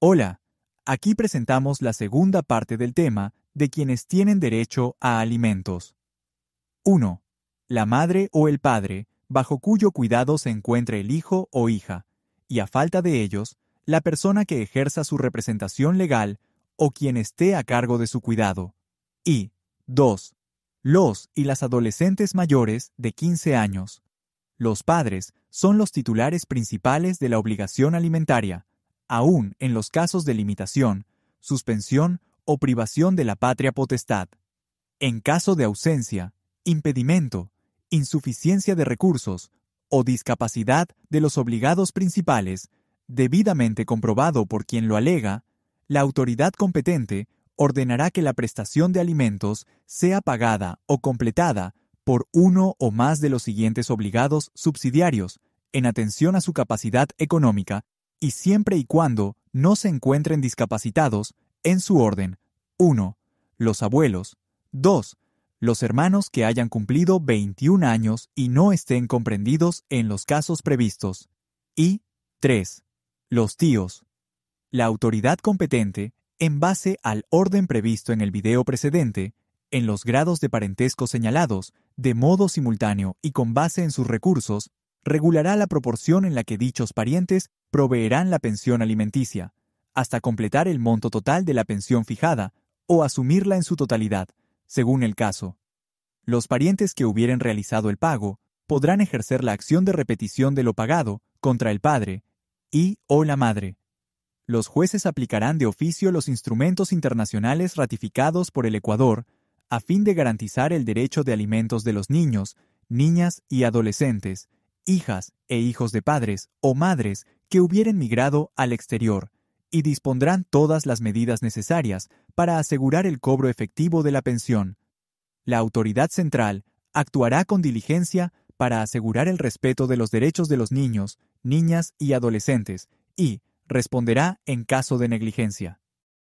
Hola, aquí presentamos la segunda parte del tema de quienes tienen derecho a alimentos. 1. La madre o el padre, bajo cuyo cuidado se encuentra el hijo o hija, y a falta de ellos, la persona que ejerza su representación legal o quien esté a cargo de su cuidado. Y 2. Los y las adolescentes mayores de 15 años. Los padres son los titulares principales de la obligación alimentaria, aún en los casos de limitación, suspensión o privación de la patria potestad. En caso de ausencia, impedimento, insuficiencia de recursos o discapacidad de los obligados principales, debidamente comprobado por quien lo alega, la autoridad competente ordenará que la prestación de alimentos sea pagada o completada por uno o más de los siguientes obligados subsidiarios, en atención a su capacidad económica y siempre y cuando no se encuentren discapacitados en su orden 1. Los abuelos 2. Los hermanos que hayan cumplido 21 años y no estén comprendidos en los casos previstos y 3. Los tíos. La autoridad competente, en base al orden previsto en el video precedente, en los grados de parentesco señalados, de modo simultáneo y con base en sus recursos, regulará la proporción en la que dichos parientes proveerán la pensión alimenticia, hasta completar el monto total de la pensión fijada o asumirla en su totalidad, según el caso. Los parientes que hubieren realizado el pago podrán ejercer la acción de repetición de lo pagado contra el padre y o la madre. Los jueces aplicarán de oficio los instrumentos internacionales ratificados por el Ecuador a fin de garantizar el derecho de alimentos de los niños, niñas y adolescentes, hijas e hijos de padres o madres que hubieren migrado al exterior, y dispondrán todas las medidas necesarias para asegurar el cobro efectivo de la pensión. La autoridad central actuará con diligencia para asegurar el respeto de los derechos de los niños, niñas y adolescentes, y responderá en caso de negligencia.